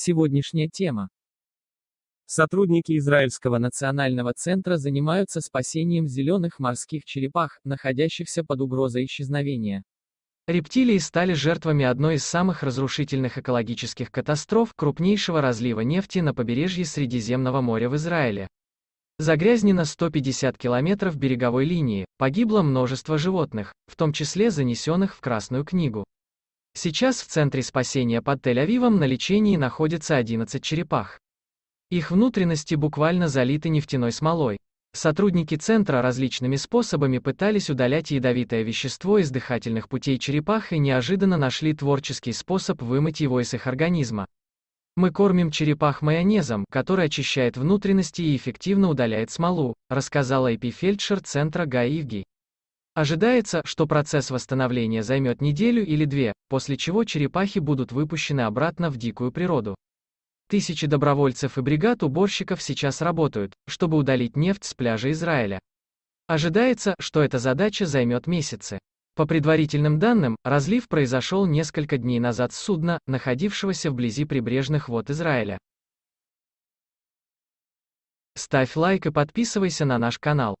Сегодняшняя тема. Сотрудники Израильского национального центра занимаются спасением зеленых морских черепах, находящихся под угрозой исчезновения. Рептилии стали жертвами одной из самых разрушительных экологических катастроф крупнейшего разлива нефти на побережье Средиземного моря в Израиле. Загрязнено 150 километров береговой линии, погибло множество животных, в том числе занесенных в Красную книгу. Сейчас в Центре спасения под Тель-Авивом на лечении находится 11 черепах. Их внутренности буквально залиты нефтяной смолой. Сотрудники центра различными способами пытались удалять ядовитое вещество из дыхательных путей черепах и неожиданно нашли творческий способ вымыть его из их организма. Мы кормим черепах майонезом, который очищает внутренности и эффективно удаляет смолу, рассказала эпифельдшер центра Гаивги. Ожидается, что процесс восстановления займет неделю или две, после чего черепахи будут выпущены обратно в дикую природу. Тысячи добровольцев и бригад уборщиков сейчас работают, чтобы удалить нефть с пляжа Израиля. Ожидается, что эта задача займет месяцы. По предварительным данным, разлив произошел несколько дней назад с судна, находившегося вблизи прибрежных вод Израиля. Ставь лайк и подписывайся на наш канал.